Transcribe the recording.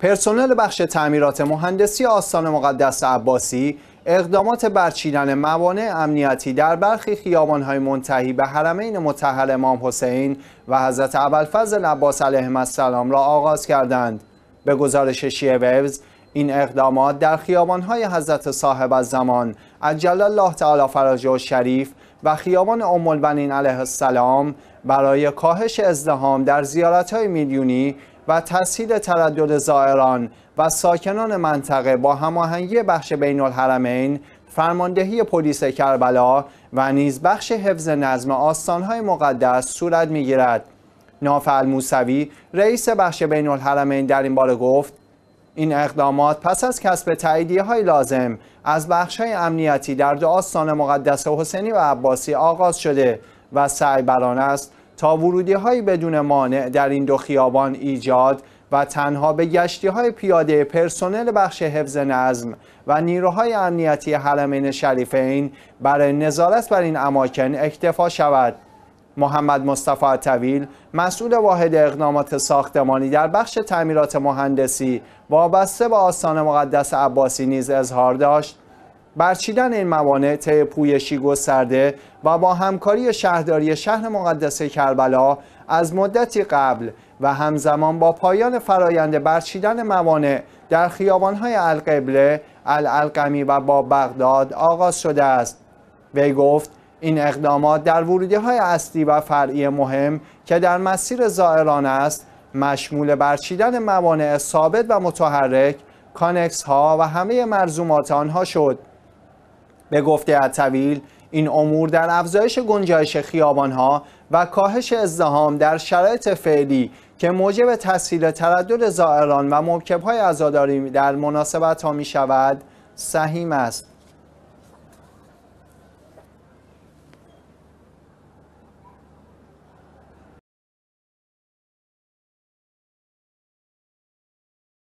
پرسنل بخش تعمیرات مهندسی آستان مقدس عباسی اقدامات برچیدن موانع امنیتی در برخی های منتهی به حرمین متحر امام حسین و حضرت ابوالفضل عباس علیهم السلام را آغاز کردند به گزارش شیعه ویوز این اقدامات در های حضرت صاحب از زمان عجل الله تعالی فرجه و شریف و خیابان ام البنین علیه السلام برای کاهش ازدهام در های میلیونی و تسهیل تردد زائران و ساکنان منطقه با هماهنگی بخش بین الحرمین فرماندهی پلیس کربلا و نیز بخش حفظ نظم آستانهای مقدس صورت میگیرد نافع الموسوی رئیس بخش بین الحرمین در این باره گفت این اقدامات پس از کسب تاییدیه های لازم از بخش های امنیتی در دو آستان مقدس حسینی و عباسی آغاز شده و سعی بران است تا ورودی های بدون مانع در این دو خیابان ایجاد و تنها به گشتی های پیاده پرسنل بخش حفظ نظم و نیروهای امنیتی حرمین شریفین برای نظارت بر این اماکن اکتفا شود. محمد مصطفی طویل مسئول واحد اقدامات ساختمانی در بخش تعمیرات مهندسی وابسته به آستان مقدس عباسی نیز اظهار داشت برچیدن این موانع طی پویشی گسترده و با همکاری شهرداری شهر مقدس کربلا از مدتی قبل و همزمان با پایان فرایند برچیدن موانع در خیابانهای القبله، الالقمی و با بغداد آغاز شده است. وی گفت این اقدامات در ورودی های اصلی و فرعی مهم که در مسیر زائران است مشمول برچیدن موانع ثابت و متحرک کانکس ها و همه مرزومات آنها شد به گفته اطویل، این امور در افزایش گنجایش خیابانها و کاهش ازدهام در شرایط فعلی که موجب تسهیل تردد زائران و های عزاداری در مناسبت ها می شود سهیم است